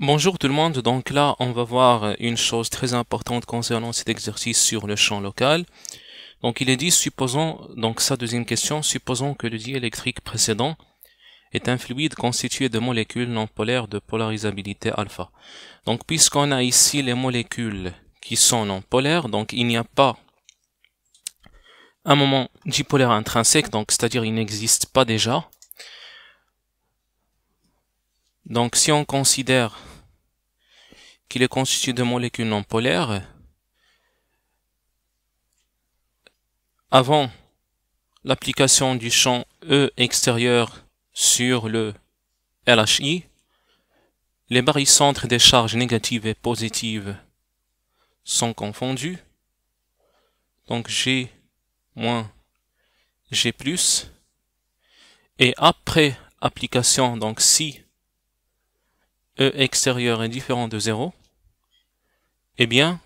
Bonjour tout le monde, donc là on va voir une chose très importante concernant cet exercice sur le champ local. Donc il est dit, supposons, donc sa deuxième question, supposons que le diélectrique précédent est un fluide constitué de molécules non polaires de polarisabilité alpha. Donc puisqu'on a ici les molécules qui sont non polaires, donc il n'y a pas un moment dipolaire intrinsèque, donc c'est-à-dire il n'existe pas déjà. Donc si on considère qu'il est constitué de molécules non polaires. Avant l'application du champ E extérieur sur le LHI, les barycentres des charges négatives et positives sont confondus. Donc G moins G+. Et après application, donc si E extérieur est différent de 0, eh bien,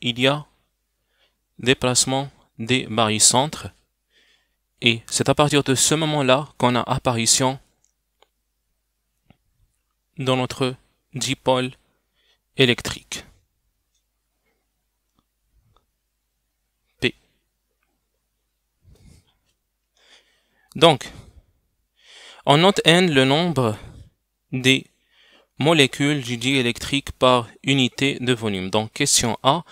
il y a déplacement des centres Et c'est à partir de ce moment-là qu'on a apparition dans notre dipôle électrique. P. Donc, on note n le nombre des Molécule du diélectrique par unité de volume. Donc question A,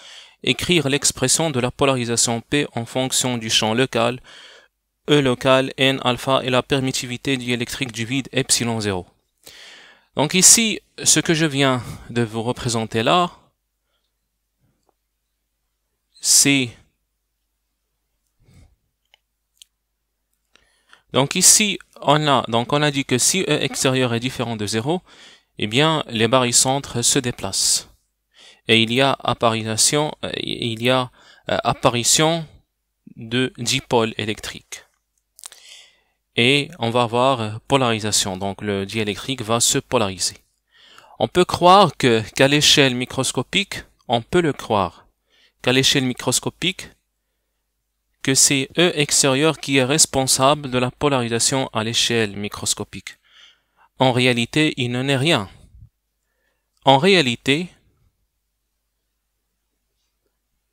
écrire l'expression de la polarisation P en fonction du champ local, E local, N alpha et la permittivité diélectrique du vide epsilon 0. Donc ici, ce que je viens de vous représenter là, c'est... Donc ici, on a, donc on a dit que si E extérieur est différent de 0, eh bien, les barycentres se déplacent. Et il y a apparition, il y a euh, apparition de dipôles électriques. Et on va avoir euh, polarisation, donc le diélectrique va se polariser. On peut croire que, qu'à l'échelle microscopique, on peut le croire, qu'à l'échelle microscopique, que c'est E extérieur qui est responsable de la polarisation à l'échelle microscopique. En réalité, il n'en est rien. En réalité,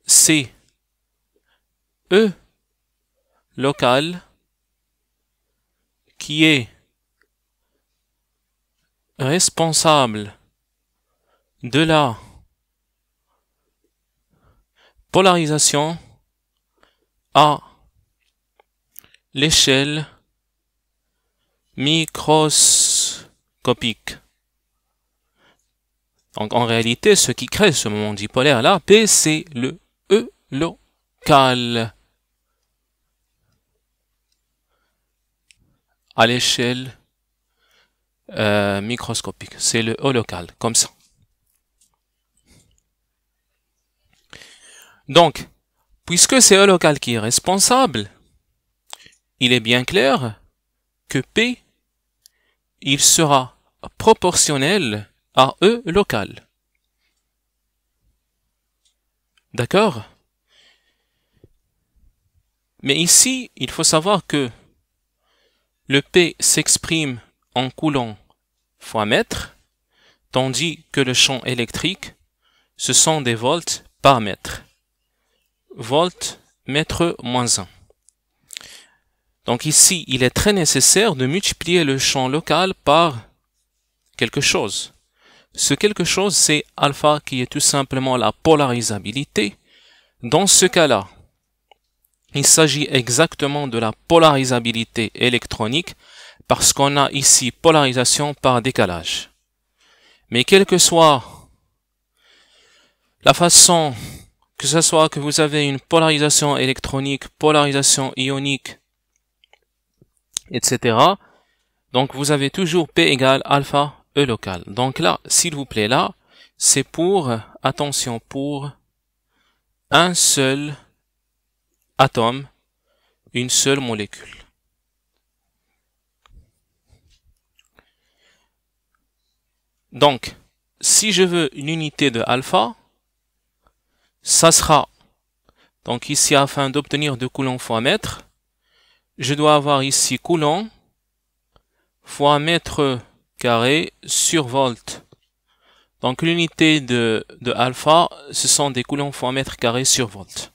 c'est E local qui est responsable de la polarisation à l'échelle micros microscopique. Donc en réalité, ce qui crée ce moment dipolaire-là, P, c'est le E local. à l'échelle euh, microscopique. C'est le E local, comme ça. Donc, puisque c'est E local qui est responsable, il est bien clair que P, il sera proportionnel à E local. D'accord Mais ici, il faut savoir que le P s'exprime en coulant fois mètre, tandis que le champ électrique, ce sont des volts par mètre. Volt mètre moins 1. Donc ici, il est très nécessaire de multiplier le champ local par quelque chose. Ce quelque chose, c'est alpha qui est tout simplement la polarisabilité. Dans ce cas-là, il s'agit exactement de la polarisabilité électronique parce qu'on a ici polarisation par décalage. Mais quelle que soit la façon, que ce soit que vous avez une polarisation électronique, polarisation ionique, etc., donc vous avez toujours P égale alpha E local. Donc là, s'il vous plaît, là, c'est pour, attention, pour un seul atome, une seule molécule. Donc, si je veux une unité de alpha, ça sera, donc ici, afin d'obtenir deux coulomb fois mètre, je dois avoir ici coulomb fois mètre carré sur volt. Donc l'unité de, alpha, ce sont des coulombs fois mètre carré sur volt.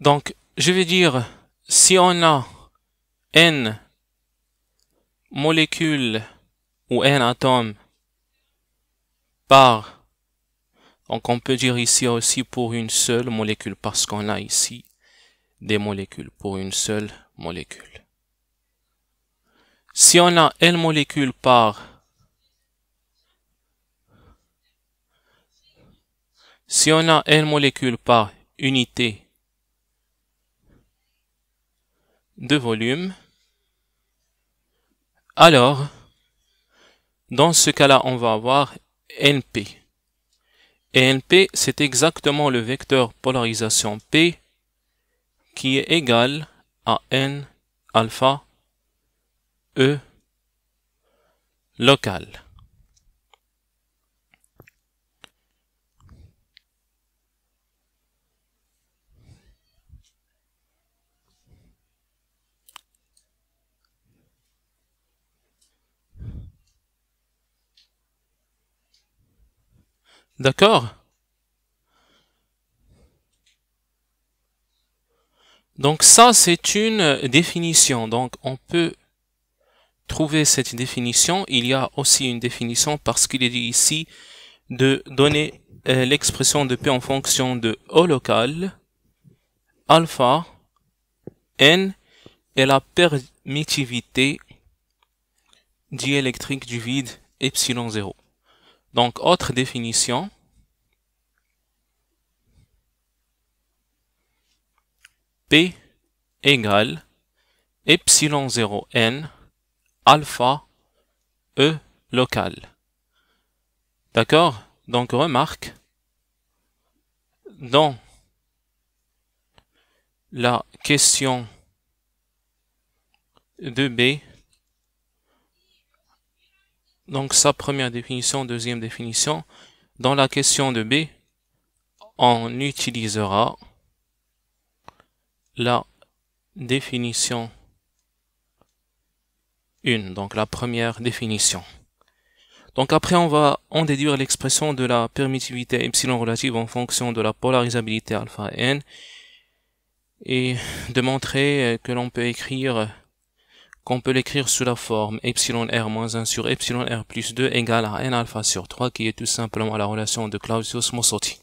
Donc, je vais dire, si on a n molécules ou n atomes par, donc on peut dire ici aussi pour une seule molécule, parce qu'on a ici des molécules pour une seule molécule. Si on a N molécules par Si on a N molécules par unité de volume, alors, dans ce cas-là, on va avoir NP. Et NP, c'est exactement le vecteur polarisation P qui est égal à N alpha E. local. D'accord Donc ça, c'est une définition. Donc on peut trouver cette définition, il y a aussi une définition parce qu'il est dit ici de donner euh, l'expression de P en fonction de O local, alpha, N et la permittivité diélectrique du vide epsilon 0. Donc, autre définition. P égale epsilon 0 n alpha E local. D'accord Donc remarque, dans la question de B, donc sa première définition, deuxième définition, dans la question de B, on utilisera la définition une, donc la première définition. Donc après, on va en déduire l'expression de la permittivité epsilon relative en fonction de la polarisabilité alpha n et démontrer que l'on peut écrire qu'on peut l'écrire sous la forme epsilon r moins 1 sur epsilon r plus 2 égale à n alpha sur 3 qui est tout simplement la relation de Clausius-Mossotti.